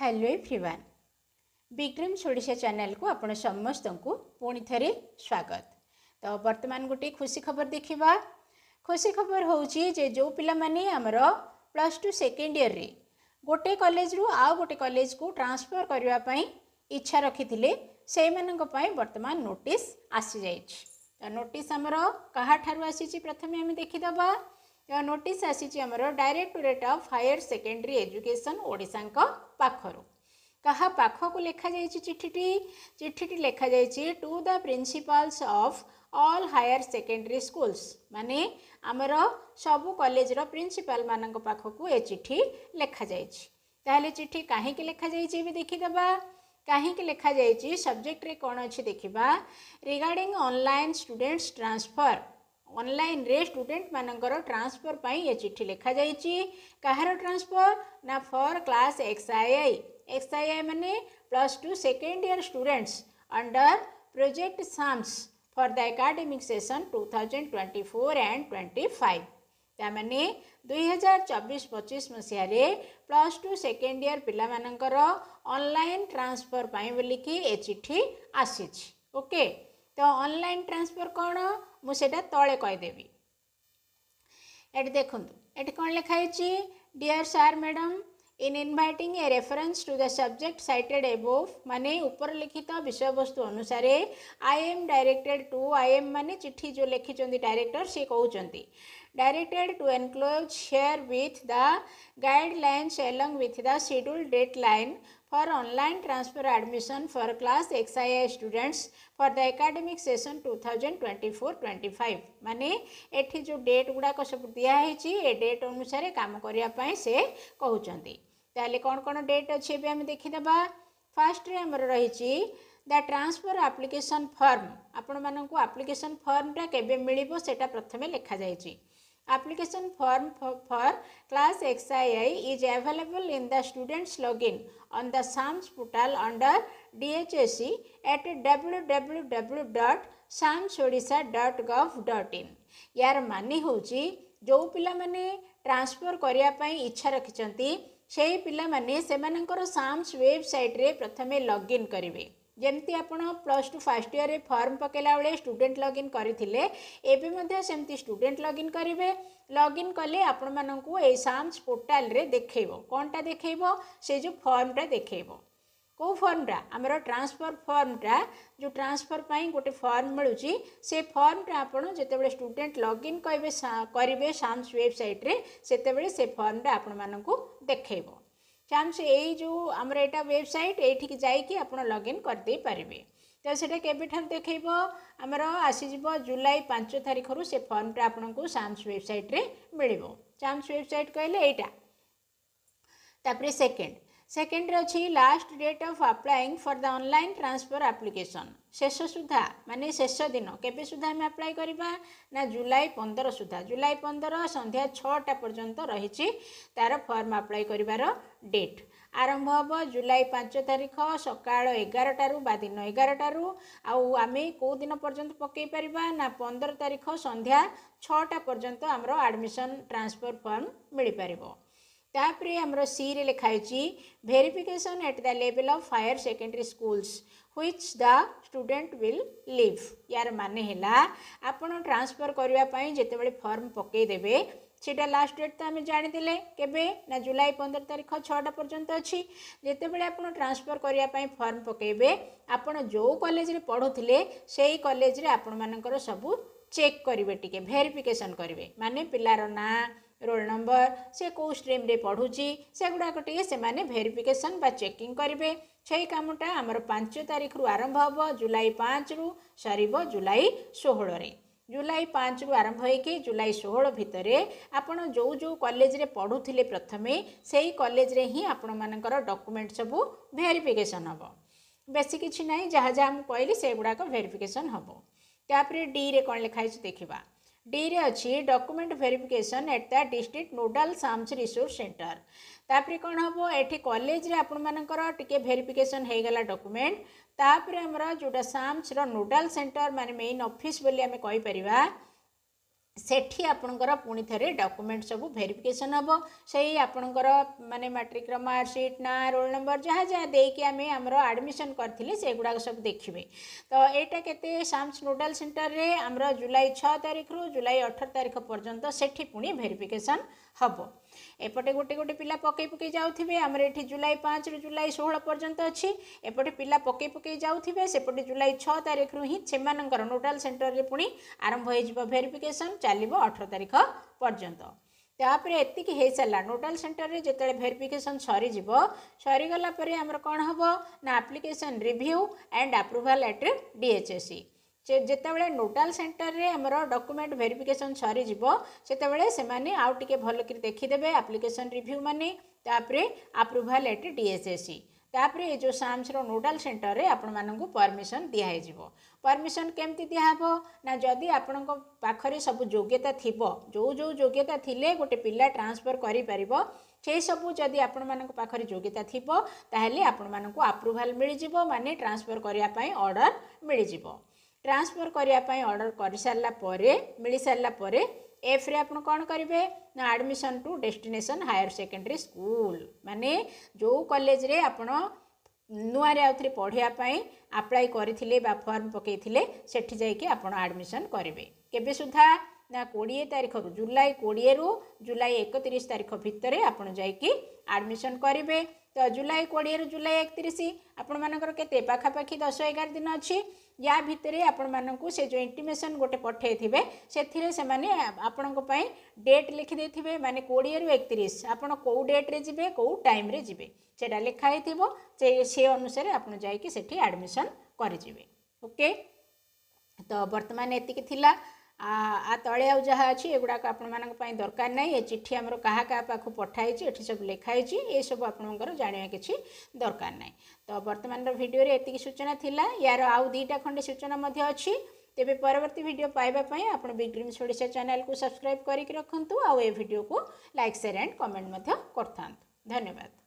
hello everyone Vikram सोडिशा channel को आप समस्त पुणि थे स्वागत तो बर्तमान गोटे खुशी खबर देखा खुशी खबर जे जो पाने प्लस टू सेकेंड इयर रे गोटे कॉलेज रु आ गोटे कॉलेज को ट्रांसफर करने इच्छा रखी थे से मानी बर्तमान नोटिस आसी जा नोटिस आमर आसी प्रथम आम देखीद ଏହା ନୋଟିସ୍ ଆସିଛି ଆମର directorate of higher secondary education ଓଡ଼ିଶାଙ୍କ ପାଖରୁ କାହା ପାଖକୁ ଲେଖାଯାଇଛି ଚିଠିଟି ଚିଠିଟି ଲେଖାଯାଇଛି to the principals of all higher secondary schools ମାନେ ଆମର ସବୁ କଲେଜର ପ୍ରିନ୍ସିପାଲ୍ମାନଙ୍କ ପାଖକୁ ଏ ଚିଠି ଲେଖାଯାଇଛି ତାହେଲେ ଚିଠି କାହିଁକି ଲେଖାଯାଇଛି ବି ଦେଖିଦେବା କାହିଁକି ଲେଖାଯାଇଛି ସବଜେକ୍ଟରେ କ'ଣ ଅଛି ଦେଖିବା regarding online students transfer online रे स्टूडेंट मानकर ट्रांसफर पर यह चिठी लिखा जा रहा ट्रांसफर ना फॉर क्लास आई आई मैंने plus two second year students under project SAMS for the academic session four and twenty five ता मैंने दुई हजार चबीस पचीस प्लस टू सेकेंड इयर पानर अनल ट्रांसफर पर ए चिठी आसी ओके तो ऑनलाइन ट्रांसफर कौन ମୁଁ ସେଇଟା ତଳେ କହିଦେବି ଏଠି ଦେଖନ୍ତୁ ଏଠି କ'ଣ ଲେଖା ହେଇଛି dear sir madam in inviting a reference to the subject cited above ମାନେ ଉପରଲିଖିତ ବିଷୟବସ୍ତୁ ଅନୁସାରେ I am directed to I am ମାନେ ଚିଠି ଯେଉଁ ଲେଖିଛନ୍ତି ଡାଇରେକ୍ଟର ସେ କହୁଛନ୍ତି directed to enclose share with the guidelines along with the schedule date line for online transfer admission for class XII students for the academic session 2024-25 माने एठी जो date गुड़ाक सब दिखाई डेट अनुसार कम करने से कहते हैं कौन कौन डेट अच्छे आम देखीदे फास्ट्रे आमर रही द ट्रांसफर आप्लिकेसन फर्म आपण मानक आप्लिकेसन फर्मटा केवे मिल प्रथम लिखा जाइए application form for, for class XII is available in the students login on the SAMS portal under DHSC at www.samsodisha.gov.in यार माने होची जो पिला माने ट्रांसफर करिया पई इच्छा रखिचंती सेही पिला माने सेमानंकर SAMS वेबसाइट रे प्रथमे लॉगिन करिवे जमी आप प्लस टू फास्ट इयर में फर्म पकेला स्टूडे स्टूडेंट लगइन करते एमती स्टूडेंट लगइन करेंगे लगइन कले आपंस पोर्टाल देखेब कौनटा देख से जो फर्मटा देखेब कौ फर्मटा आम ट्रांसफर फर्मटा जो ट्रांसफर पर गोटे फर्म मिलूँ से फर्मटा आपड़ जो स्टूडेंट लगइन करेंगे करेंगे साम्स वेबसाइट से फर्मटा आपण मानक देखेब ଚାନ୍ସ ଏଇ ଯେଉଁ ଆମର ଏଇଟା ୱେବସାଇଟ୍ ଏଇଠିକି ଯାଇକି ଆପଣ ଲଗ୍ଇନ୍ କରିଦେଇ ପାରିବେ ତ ସେଇଟା କେବେଠାରୁ ଦେଖେଇବ ଆମର ଆସିଯିବ ଜୁଲାଇ ପାଞ୍ଚ ତାରିଖରୁ ସେ ଫର୍ମଟା ଆପଣଙ୍କୁ ସାମ୍ସ ୱେବସାଇଟ୍ରେ ମିଳିବ ସାମ୍ସ ୱେବସାଇଟ୍ କହିଲେ ଏଇଟା ତାପରେ ସେକେଣ୍ଡ ସେକେଣ୍ଡରେ ଅଛି last date of applying for the online transfer application ଶେଷ ସୁଦ୍ଧା ମାନେ ଶେଷ ଦିନ କେବେ ସୁଦ୍ଧା ଆମେ ଆପ୍ଲାଏ କରିବା ନା ଜୁଲାଇ ପନ୍ଦର ସୁଦ୍ଧା ଜୁଲାଇ ପନ୍ଦର ସନ୍ଧ୍ୟା ଛଅଟା ପର୍ଯ୍ୟନ୍ତ ରହିଛି ତା'ର ଫର୍ମ ଆପ୍ଲାଏ କରିବାର ଡେଟ୍ ଆରମ୍ଭ ହେବ ଜୁଲାଇ ପାଞ୍ଚ ତାରିଖ ସକାଳ ଏଗାରଟାରୁ ବା ଦିନ ଏଗାରଟାରୁ ଆଉ ଆମେ କେଉଁ ଦିନ ପର୍ଯ୍ୟନ୍ତ ପକାଇ ପାରିବା ନା ପନ୍ଦର ତାରିଖ ସନ୍ଧ୍ୟା ଛଅଟା ପର୍ଯ୍ୟନ୍ତ ଆମର ଆଡ଼ମିସନ୍ ଟ୍ରାନ୍ସଫର୍ ଫର୍ମ ମିଳିପାରିବ ତାପରେ ଆମର ସିରେ ଲେଖାହେଇଛି verification at the level of higher secondary schools which the student will leave ୟାର ମାନେ ହେଲା ଆପଣ ଟ୍ରାନ୍ସଫର୍ କରିବା ପାଇଁ ଯେତେବେଳେ ଫର୍ମ ପକାଇଦେବେ ସେଇଟା ଲାଷ୍ଟ ଡେଟ୍ ତ ଆମେ ଜାଣିଦେଲେ କେବେ ନା ଜୁଲାଇ ପନ୍ଦର ତାରିଖ ଛଅଟା ପର୍ଯ୍ୟନ୍ତ ଅଛି ଯେତେବେଳେ ଆପଣ ଟ୍ରାନ୍ସଫର୍ କରିବା ପାଇଁ ଫର୍ମ ପକାଇବେ ଆପଣ ଯେଉଁ କଲେଜରେ ପଢ଼ୁଥିଲେ ସେଇ କଲେଜରେ ଆପଣମାନଙ୍କର ସବୁ ଚେକ୍ କରିବେ ଟିକେ ଭେରିଫିକେସନ୍ କରିବେ ମାନେ ପିଲାର ନାଁ ରୋଲ୍ ନମ୍ବର ସେ କେଉଁ ଷ୍ଟ୍ରିମ୍ରେ ପଢ଼ୁଛି ସେଗୁଡ଼ାକ ଟିକେ ସେମାନେ ଭେରିଫିକେସନ୍ ବା ଚେକିଂ କରିବେ ସେହି କାମଟା ଆମର ପାଞ୍ଚ ତାରିଖରୁ ଆରମ୍ଭ ହେବ ଜୁଲାଇ ପାଞ୍ଚରୁ ସରିବ ଜୁଲାଇ ଷୋହଳରେ ଜୁଲାଇ ପାଞ୍ଚରୁ ଆରମ୍ଭ ହୋଇକି ଜୁଲାଇ ଷୋହଳ ଭିତରେ ଆପଣ ଯେଉଁ ଯେଉଁ କଲେଜରେ ପଢ଼ୁଥିଲେ ପ୍ରଥମେ ସେହି କଲେଜରେ ହିଁ ଆପଣମାନଙ୍କର ଡକୁମେଣ୍ଟ ସବୁ ଭେରିଫିକେସନ୍ ହେବ ବେଶୀ କିଛି ନାହିଁ ଯାହା ଯାହା ମୁଁ କହିଲି ସେଗୁଡ଼ାକ ଭେରିଫିକେସନ୍ ହେବ ତାପରେ ଡିରେ କ'ଣ ଲେଖା ହେଇଛି ଦେଖିବା ଡିରେ ଅଛି document verification at the district nodal SAMS resource centre ତାପରେ କ'ଣ ହେବ ଏଠି କଲେଜରେ ଆପଣମାନଙ୍କର ଟିକେ ଭେରିଫିକେସନ୍ ହେଇଗଲା ଡକୁମେଣ୍ଟ ତାପରେ ଆମର ଯେଉଁଟା ସାମ୍ସର ନୋଡାଲ୍ ସେଣ୍ଟର ମାନେ ମେନ୍ ଅଫିସ୍ ବୋଲି ଆମେ କହିପାରିବା ସେଠି ଆପଣଙ୍କର ପୁଣି ଥରେ ଡକୁମେଣ୍ଟ ସବୁ ଭେରିଫିକେସନ୍ ହେବ ସେଇ ଆପଣଙ୍କର ମାନେ ମାଟ୍ରିକ୍ର ମାର୍କସିଟ୍ ନା ରୋଲ୍ ନମ୍ବର ଯାହା ଯାହା ଦେଇକି ଆମେ ଆମର ଆଡ଼ମିସନ୍ କରିଥିଲେ ସେଗୁଡ଼ାକ ସବୁ ଦେଖିବେ ତ ଏଇଟା କେତେ ସାମ୍ସ ନୋଡ଼ାଲ୍ ସେଣ୍ଟରରେ ଆମର ଜୁଲାଇ ଛଅ ତାରିଖରୁ ଜୁଲାଇ ଅଠର ତାରିଖ ପର୍ଯ୍ୟନ୍ତ ସେଠି ପୁଣି ଭେରିଫିକେସନ୍ ହେବ এপটে গোটে গোটে পিলা পকাই পকাই যাওথিবে আমার এটি জুলাই পাঁচরু জুলাই ষোহল পর্যন্ত অছি এপটে পিলা পকাই পকাই যাওথিবে সেপটে জুলাই ছ তারিখরু ହିଁ ସେମାନଙ୍କର ନୋଡ଼ାଲ ସେଣ୍ଟରରେ ପୁଣି ଆରମ୍ଭ ହୋଇଯିବ ଭେରିଫିକେସନ୍ ଚାଲିବ ଅଠର ତାରିଖ ପର୍ଯ୍ୟନ୍ତ ତାପରେ ଏତିକି ହୋଇସାରିଲା ନୋଡ଼ାଲ ସେଣ୍ଟରରେ ଯେତେବେଳେ ଭେରିଫିକେସନ୍ ସରିଯିବ ସରିଗଲା ପରେ ଆମର କ'ଣ ହେବ ନା application review and approval at DHSC ଯେତେବେଳେ ନୋଡ଼ାଲ ସେଣ୍ଟରରେ ଆମର ଡକୁମେଣ୍ଟ ଭେରିଫିକେସନ୍ ସରିଯିବ ସେତେବେଳେ ସେମାନେ ଆଉ ଟିକେ ଭଲକରି ଦେଖିଦେବେ ଆପ୍ଲିକେସନ୍ ରିଭ୍ୟୁ ମାନେ ତାପରେ ଆପ୍ରୁଭାଲ୍ ଏଟ୍ ଡିଏସ୍ଏସ୍ସି ତାପରେ ଏ ଯେଉଁ ସାମ୍ସର ନୋଡ଼ାଲ ସେଣ୍ଟରରେ ଆପଣମାନଙ୍କୁ ପରମିସନ୍ ଦିଆହେଇଯିବ ପରମିସନ୍ କେମିତି ଦିଆହେବ ନା ଯଦି ଆପଣଙ୍କ ପାଖରେ ସବୁ ଯୋଗ୍ୟତା ଥିବ ଯେଉଁ ଯେଉଁ ଯୋଗ୍ୟତା ଥିଲେ ଗୋଟେ ପିଲା ଟ୍ରାନ୍ସଫର୍ କରିପାରିବ ସେହିସବୁ ଯଦି ଆପଣମାନଙ୍କ ପାଖରେ ଯୋଗ୍ୟତା ଥିବ ତାହେଲେ ଆପଣମାନଙ୍କୁ ଆପ୍ରୁଭାଲ୍ ମିଳିଯିବ ମାନେ ଟ୍ରାନ୍ସଫର୍ କରିବା ପାଇଁ ଅର୍ଡ଼ର ମିଳିଯିବ ট্রান্সফর করা অর্ডর করে সারা পরে মিলি সারা পরে এফ্রে আপনার কোণ করবে না admission to destination higher secondary school মানে যে কলেজে আপনার ନୂଆରେ ଆଉଥରେ ପଢ଼ିବା ପାଇଁ ଆପ୍ଲାଏ କରିଥିଲେ ବା ଫର୍ମ ପକାଇଥିଲେ ସେଠି ଯାଇକି ଆପଣ ଆଡ଼ମିସନ୍ କରିବେ କେବେ ସୁଦ୍ଧା ନା କୋଡ଼ିଏ ତାରିଖରୁ ଜୁଲାଇ କୋଡ଼ିଏରୁ ଜୁଲାଇ ଏକତିରିଶ ତାରିଖ ଭିତରେ ଆପଣ ଯାଇକି ଆଡ଼ମିସନ୍ କରିବେ ତ ଜୁଲାଇ କୋଡ଼ିଏରୁ ଜୁଲାଇ ଏକତିରିଶ ଆପଣମାନଙ୍କର କେତେ ପାଖାପାଖି ଦଶ ଏଗାର ଦିନ ଅଛି ୟା ଭିତରେ ଆପଣମାନଙ୍କୁ ସେ ଯେଉଁ ଇଣ୍ଟିମେସନ୍ ଗୋଟେ ପଠାଇଥିବେ ସେଥିରେ ସେମାନେ ଆପଣଙ୍କ ପାଇଁ ଡେଟ୍ ଲେଖିଦେଇଥିବେ ମାନେ କୋଡ଼ିଏରୁ ଏକତିରିଶ ଆପଣ କେଉଁ ଡେଟ୍ରେ ଯିବେ କେଉଁ ଟାଇମ୍ରେ ଯିବେ ସେଇଟା ଲେଖା ହେଇଥିବ ସେ ସେ ଅନୁସାରେ ଆପଣ ଯାଇକି ସେଠି ଆଡ଼ମିସନ୍ କରିଯିବେ ଓକେ ତ ବର୍ତ୍ତମାନ ଏତିକି ଥିଲା आ तले जहाँ अच्छी एगुड़ाक आप दरकार नहीं चिठी आमर क्या क्या पाखु पठाई ये सब लिखाई ये सब आपणकर जाना कि दरकार ना तो बर्तमान भिडियो ये सूचना थी यार आउ दुईटा खंडे सूचना अच्छी तेज परवर्त भिड पाइबापी आप ड्रीम्स ओडा चेल को सब्सक्राइब करके रखु आउ ए भिडियो को लाइक सेयार एंड कमेंट कर धन्यवाद